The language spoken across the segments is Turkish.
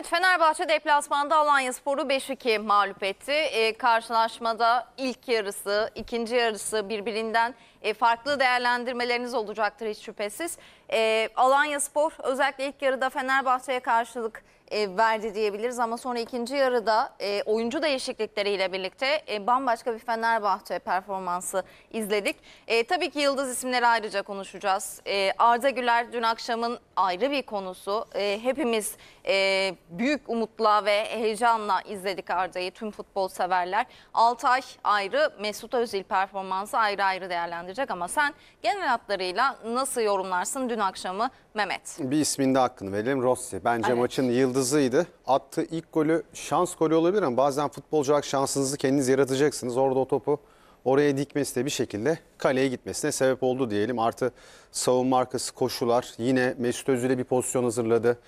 Evet Fenerbahçe deplasmanda Alanya Sporu 5-2 mağlup etti. E, karşılaşmada ilk yarısı, ikinci yarısı birbirinden e, farklı değerlendirmeleriniz olacaktır hiç şüphesiz. E, Alanya Spor özellikle ilk yarıda Fenerbahçe'ye karşılık e, verdi diyebiliriz ama sonra ikinci yarıda e, oyuncu değişiklikleriyle birlikte e, bambaşka bir Fenerbahçe performansı izledik. E, tabii ki yıldız isimleri ayrıca konuşacağız. E, Arda Güler dün akşamın ayrı bir konusu. E, hepimiz e, büyük umutla ve heyecanla izledik Arda'yı tüm futbol severler. Altay ayrı, Mesut Özil performansı ayrı ayrı değerlendirecek ama sen genel hatlarıyla nasıl yorumlarsın dün akşamı Mehmet? Bir isminde hakkını verelim Rossi. Bence evet. maçın yıldız yıldızıydı. Attığı ilk golü şans golü olabilir ama bazen futbolcu olarak şansınızı kendiniz yaratacaksınız. Orada o topu oraya dikmesi de bir şekilde kaleye gitmesine sebep oldu diyelim. Artı savunma arkası koşular yine Mesut Özil'e bir pozisyon hazırladı.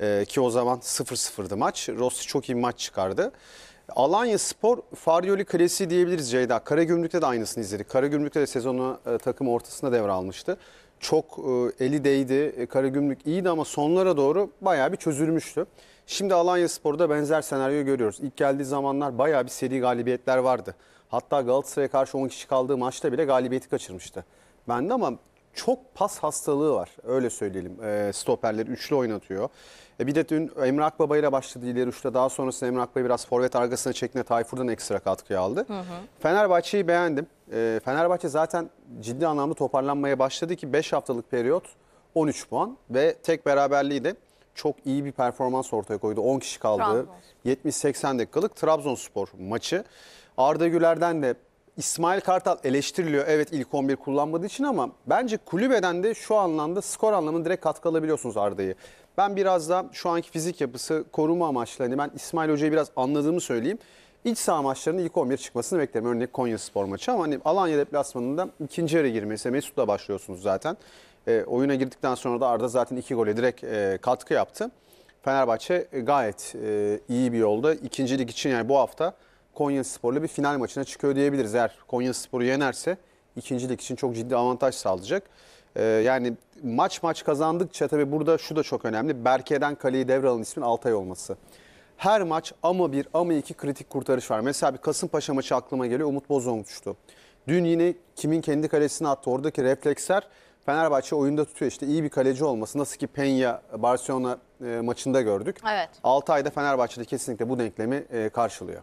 Ee, ki o zaman 0-0'dı maç. Rossi çok iyi maç çıkardı. Alanya Spor Faryoli Kalesi diyebiliriz Ceyda. Karagümrük'te de aynısını izledik. Karagümrük'te de sezonu e, takım ortasında devralmıştı çok e, eli değdi. E, Karagümrük iyiydi ama sonlara doğru bayağı bir çözülmüştü. Şimdi Alanya Spor'da benzer senaryo görüyoruz. İlk geldiği zamanlar bayağı bir seri galibiyetler vardı. Hatta Galatasaray'a karşı 10 kişi kaldığı maçta bile galibiyeti kaçırmıştı. Bende ama çok pas hastalığı var. Öyle söyleyelim. E, stoperleri üçlü oynatıyor. E, bir de dün Emre Akbaba ile başladı ileri üçte. Daha sonrasında Emre Akbaba biraz forvet argasına çektiğinde Tayfur'dan ekstra katkı aldı. Hı hı. Fenerbahçe'yi beğendim. E, Fenerbahçe zaten ciddi anlamda toparlanmaya başladı ki 5 haftalık periyot 13 puan ve tek beraberliği de çok iyi bir performans ortaya koydu. 10 kişi kaldı. 70-80 dakikalık Trabzonspor maçı. Arda Güler'den de İsmail Kartal eleştiriliyor. Evet ilk 11 kullanmadığı için ama bence kulübeden de şu anlamda skor anlamında direkt katkı alabiliyorsunuz Arda'yı. Ben biraz da şu anki fizik yapısı koruma amaçlı hani ben İsmail Hoca'yı biraz anladığımı söyleyeyim. İç saha maçlarının ilk 11 çıkmasını beklerim. Örneğin Konya Spor maçı ama hani Alanya deplasmanında ikinci yarı girmesi. Mesut'la başlıyorsunuz zaten. E, oyuna girdikten sonra da Arda zaten iki gole direkt e, katkı yaptı. Fenerbahçe gayet e, iyi bir yolda. İkincilik için yani bu hafta Konya Spor'la bir final maçına çıkıyor diyebiliriz. Eğer Konya Spor'u yenerse ikincilik için çok ciddi avantaj sağlayacak. E, yani maç maç kazandıkça tabii burada şu da çok önemli. Berke'den kaleyi devralın ismin Altay olması her maç ama bir ama iki kritik kurtarış var. Mesela bir Kasımpaşa maçı aklıma geliyor. Umut Bozon Dün yine kimin kendi kalesine attı. Oradaki refleksler Fenerbahçe oyunda tutuyor. İşte iyi bir kaleci olması. Nasıl ki Penya Barcelona e, maçında gördük. Evet. 6 ayda Fenerbahçe'de kesinlikle bu denklemi e, karşılıyor.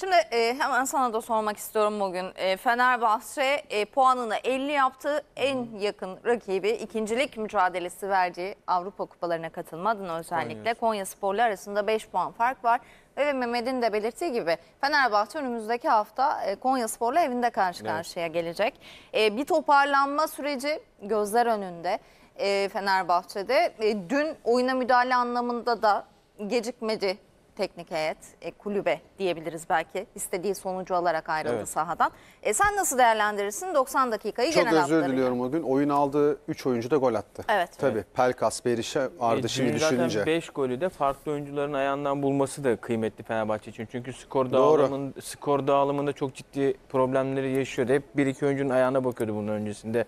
Şimdi e, hemen sana da sormak istiyorum bugün. E, Fenerbahçe e, puanını 50 yaptı. En yakın rakibi ikincilik mücadelesi verdiği Avrupa kupalarına katılma özellikle Konya, Konya Sporlu arasında 5 puan fark var. Ve Mehmet'in de belirttiği gibi Fenerbahçe önümüzdeki hafta e, Konya Sporlu evinde karşı evet. karşıya gelecek. E, bir toparlanma süreci gözler önünde e, Fenerbahçe'de. E, dün oyuna müdahale anlamında da gecikmedi teknik heyet, e, kulübe diyebiliriz belki. İstediği sonucu alarak ayrıldı Evet. sahadan. E, sen nasıl değerlendirirsin 90 dakikayı Çok genel özür diliyorum o gün. Oyun aldığı 3 oyuncu da gol attı. Evet. Tabii Pelkas, Berişe, E, şimdi dün düşününce. Zaten 5 golü de farklı oyuncuların ayağından bulması da kıymetli Fenerbahçe için. Çünkü skor dağılımın, skor dağılımında çok ciddi problemleri yaşıyordu. Hep bir iki oyuncunun ayağına bakıyordu bunun öncesinde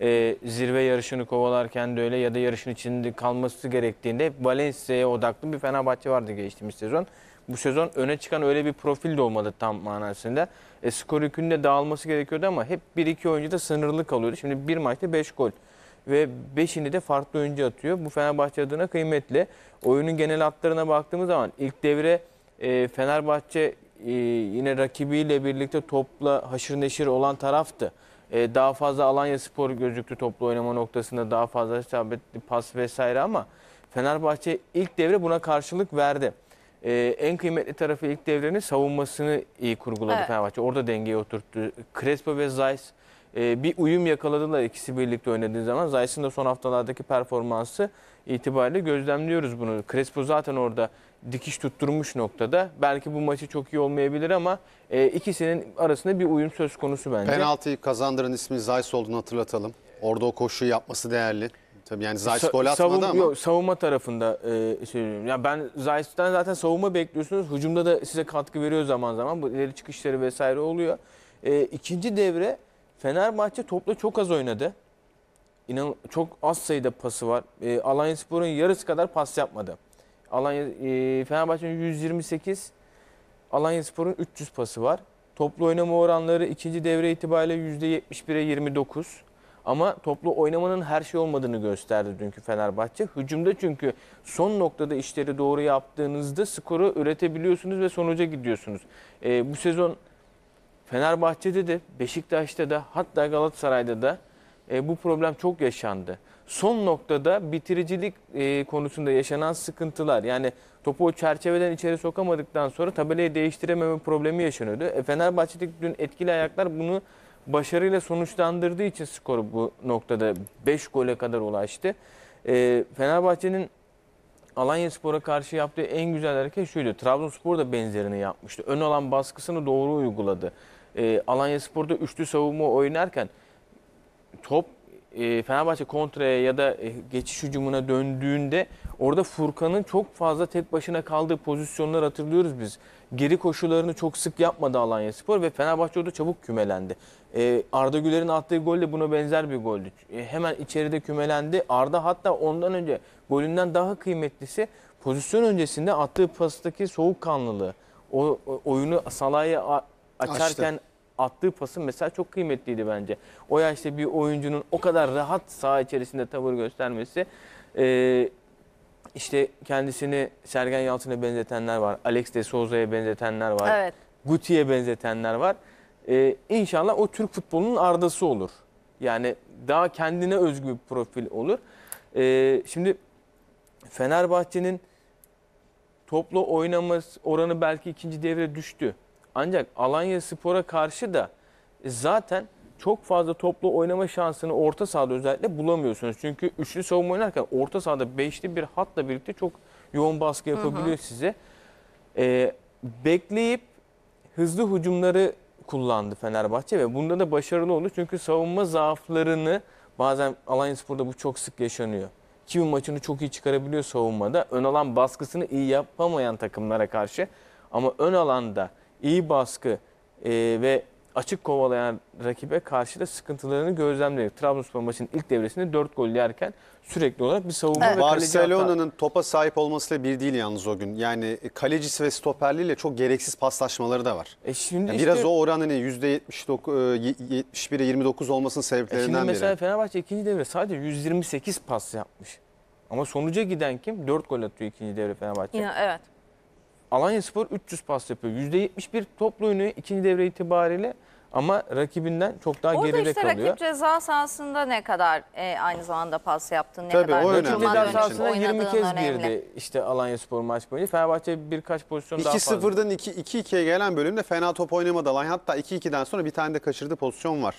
e, zirve yarışını kovalarken de öyle ya da yarışın içinde kalması gerektiğinde hep Valencia'ya odaklı bir Fenerbahçe vardı geçtiğimiz sezon. Bu sezon öne çıkan öyle bir profil de olmadı tam manasında. E, skor yükünün dağılması gerekiyordu ama hep 1-2 oyuncu da sınırlı kalıyordu. Şimdi bir maçta 5 gol ve 5'ini de farklı oyuncu atıyor. Bu Fenerbahçe adına kıymetli. Oyunun genel hatlarına baktığımız zaman ilk devre e, Fenerbahçe e, yine rakibiyle birlikte topla haşır neşir olan taraftı. E, daha fazla Alanya Spor gözüktü toplu oynama noktasında daha fazla isabetli pas vesaire ama Fenerbahçe ilk devre buna karşılık verdi. E, en kıymetli tarafı ilk devrenin savunmasını iyi kurguladı evet. Fenerbahçe. Orada dengeyi oturttu. Crespo ve Zayt e, bir uyum yakaladılar ikisi birlikte oynadığı zaman. Zayt'ın da son haftalardaki performansı itibariyle gözlemliyoruz bunu. Crespo zaten orada dikiş tutturmuş noktada. Belki bu maçı çok iyi olmayabilir ama e, ikisinin arasında bir uyum söz konusu bence. Penaltıyı kazandıran ismi Zayis olduğunu hatırlatalım. Orada o koşuyu yapması değerli. Tabii yani Zayis Sa gol atmadı savun ama. Yok, savunma tarafında e, söylüyorum. Ya ben Zayis'ten zaten savunma bekliyorsunuz. Hücumda da size katkı veriyor zaman zaman. Bu ileri çıkışları vesaire oluyor. E, ikinci devre Fenerbahçe topla çok az oynadı inan çok az sayıda pası var. E, Alanyaspor'un yarısı kadar pas yapmadı. Alanya e, Fenerbahçe'nin 128, Alanyaspor'un 300 pası var. Toplu oynama oranları ikinci devre itibariyle %71'e 29. Ama toplu oynamanın her şey olmadığını gösterdi dünkü Fenerbahçe. Hücumda çünkü son noktada işleri doğru yaptığınızda skoru üretebiliyorsunuz ve sonuca gidiyorsunuz. E, bu sezon Fenerbahçe'de de, Beşiktaş'ta da hatta Galatasaray'da da e, bu problem çok yaşandı. Son noktada bitiricilik e, konusunda yaşanan sıkıntılar yani topu o çerçeveden içeri sokamadıktan sonra tabelayı değiştirememe problemi yaşanıyordu. E, Fenerbahçe'deki dün etkili ayaklar bunu başarıyla sonuçlandırdığı için skoru bu noktada 5 gole kadar ulaştı. E, Fenerbahçe'nin Alanya Spor'a karşı yaptığı en güzel hareket şuydu. Trabzonspor da benzerini yapmıştı. Ön olan baskısını doğru uyguladı. E, Alanya Spor'da üçlü savunma oynarken top e, Fenerbahçe kontraya ya da e, geçiş hücumuna döndüğünde orada Furkan'ın çok fazla tek başına kaldığı pozisyonlar hatırlıyoruz biz. Geri koşularını çok sık yapmadı Alanya Spor ve Fenerbahçe orada çabuk kümelendi. E, Arda Güler'in attığı gol de buna benzer bir goldü. E, hemen içeride kümelendi. Arda hatta ondan önce golünden daha kıymetlisi pozisyon öncesinde attığı pastaki soğukkanlılığı. O, o oyunu Salah'a açarken Açtı attığı pasın mesela çok kıymetliydi bence. O yaşta bir oyuncunun o kadar rahat saha içerisinde tavır göstermesi e, işte kendisini Sergen Yalçın'a benzetenler var. Alex de Souza'ya benzetenler var. Evet. Guti'ye benzetenler var. E, inşallah o Türk futbolunun ardası olur. Yani daha kendine özgü bir profil olur. E, şimdi Fenerbahçe'nin toplu oynaması oranı belki ikinci devre düştü. Ancak Alanya Spor'a karşı da zaten çok fazla toplu oynama şansını orta sahada özellikle bulamıyorsunuz. Çünkü üçlü savunma oynarken orta sahada beşli bir hatla birlikte çok yoğun baskı yapabiliyor hı size. Ee, bekleyip hızlı hücumları kullandı Fenerbahçe ve bunda da başarılı oldu. Çünkü savunma zaaflarını bazen Alanya Spor'da bu çok sık yaşanıyor. Kimin maçını çok iyi çıkarabiliyor savunmada. Ön alan baskısını iyi yapamayan takımlara karşı ama ön alanda iyi baskı e, ve açık kovalayan rakibe karşı da sıkıntılarını gözlemledik. Trabzonspor maçının ilk devresinde 4 gol yerken sürekli olarak bir savunma evet. ve Barcelona'nın topa sahip olmasıyla bir değil yalnız o gün. Yani kalecisi ve stoperliyle çok gereksiz paslaşmaları da var. E şimdi yani işte, biraz o oranın %71'e 29 olmasının sebeplerinden biri. E şimdi mesela biri. Fenerbahçe ikinci devre sadece 128 pas yapmış. Ama sonuca giden kim? 4 gol atıyor ikinci devre Fenerbahçe. Ya, evet. Alanya Spor 300 pas yapıyor. %71 toplu oynuyor ikinci devre itibariyle ama rakibinden çok daha Orada geride işte kalıyor. rakip ceza sahasında ne kadar e, aynı zamanda pas yaptın, ne Tabii, kadar o rakip ceza sahasına 20 kez önemli. girdi işte Alanya Spor maç boyunca. Fenerbahçe birkaç pozisyon 2 daha fazla. 2-0'dan 2-2'ye gelen bölümde fena top oynamadı Alanya. Hatta 2-2'den sonra bir tane de kaçırdı pozisyon var.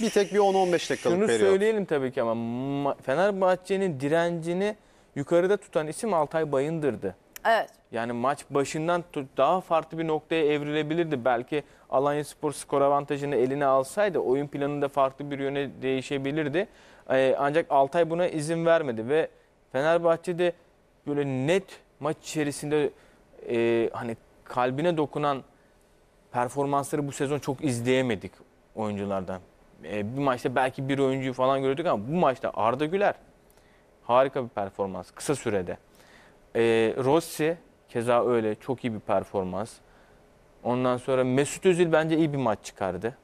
Bir tek bir 10-15 dakikalık Şunu periyot. Şunu söyleyelim tabii ki ama Fenerbahçe'nin direncini yukarıda tutan isim Altay Bayındır'dı. Evet. Yani maç başından daha farklı bir noktaya evrilebilirdi. Belki Alanya Spor skor avantajını eline alsaydı oyun planında farklı bir yöne değişebilirdi. Ee, ancak Altay buna izin vermedi ve Fenerbahçe de böyle net maç içerisinde e, hani kalbine dokunan performansları bu sezon çok izleyemedik oyunculardan. E, bir maçta belki bir oyuncuyu falan gördük ama bu maçta Arda Güler harika bir performans kısa sürede. E, Rossi keza öyle çok iyi bir performans. Ondan sonra Mesut Özil bence iyi bir maç çıkardı.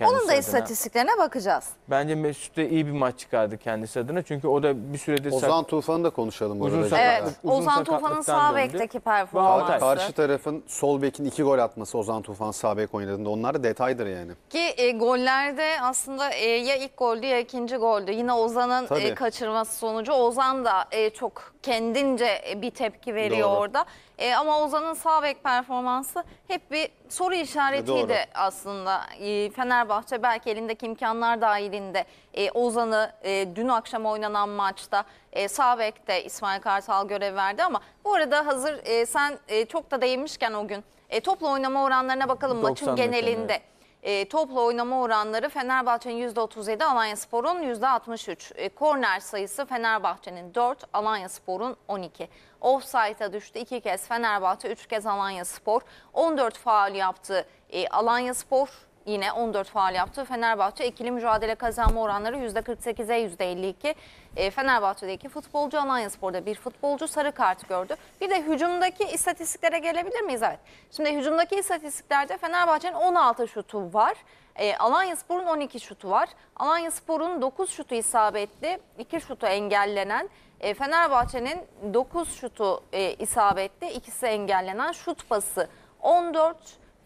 Kendisi Onun da adına. istatistiklerine bakacağız. Bence Mesut da iyi bir maç çıkardı kendisi adına. Çünkü o da bir süredir... Ozan Tufan'ı da konuşalım. Uzun sakat, evet, uzun Ozan Tufan'ın sağ bekteki performansı. Karşı tarafın sol bekin iki gol atması Ozan Tufan sağ bek oynadığında onlar detaydır yani. Ki e, gollerde aslında e, ya ilk goldü ya ikinci goldü. Yine Ozan'ın e, kaçırması sonucu Ozan da e, çok kendince e, bir tepki veriyor Doğru. orada. E, ama Ozan'ın sağ bek performansı hep bir soru işaretiydi Doğru. aslında. E, Fenerbahçe Fenerbahçe belki elindeki imkanlar dahilinde e, Ozan'ı e, dün akşam oynanan maçta e, Sabek'te İsmail Kartal görev verdi ama bu arada hazır e, sen e, çok da değinmişken o gün e, topla oynama oranlarına bakalım maçın genelinde. Evet. E, topla oynama oranları Fenerbahçe'nin %37, Alanya Spor'un %63. E, korner sayısı Fenerbahçe'nin 4, Alanya Spor'un 12. Offside'a düştü 2 kez Fenerbahçe, 3 kez Alanya Spor. 14 faal yaptı e, Alanya Spor yine 14 faal yaptı. Fenerbahçe ikili mücadele kazanma oranları %48'e %52. E, Fenerbahçe'deki futbolcu Alanya Spor'da bir futbolcu sarı kart gördü. Bir de hücumdaki istatistiklere gelebilir miyiz? Evet. Şimdi hücumdaki istatistiklerde Fenerbahçe'nin 16 şutu var. E, Alanya Spor'un 12 şutu var. Alanya Spor'un 9 şutu isabetli, 2 şutu engellenen. E, Fenerbahçe'nin 9 şutu e, isabetli, ikisi engellenen şut pası 14.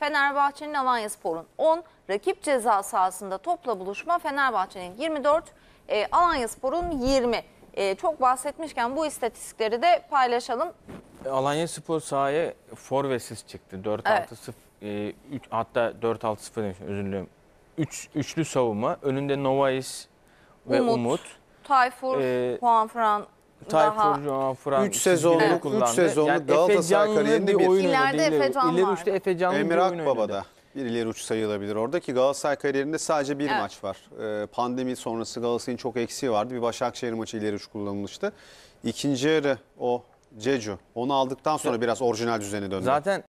Fenerbahçe'nin Alanya Spor'un 10 rakip ceza sahasında topla buluşma Fenerbahçe'nin 24, e, Alanya Spor'un 20. E, çok bahsetmişken bu istatistikleri de paylaşalım. E, Alanya Spor sahaya forvetsiz çıktı. 4-6-0, evet. e, hatta 4-6-0 demişim özür dilerim. Üç, üçlü savunma. Önünde Novais ve Umut. Umut. Tayfur, ee, Juan Fran Tayfur, Joao Fran 3 sezonluk, 3 sezonluk yani Galatasaray kariyerinde bir oyun İleride oynadı. Efe Can İleri, var. İleri üçte Efe Canlı Emir Akbaba'da bir ileri uç sayılabilir orada ki Galatasaray kariyerinde sadece bir Evet. maç var. Ee, pandemi sonrası Galatasaray'ın çok eksiği vardı. Bir Başakşehir maçı ileri uç kullanılmıştı. İkinci yarı o Cecu onu aldıktan sonra biraz orijinal düzeni döndü. Zaten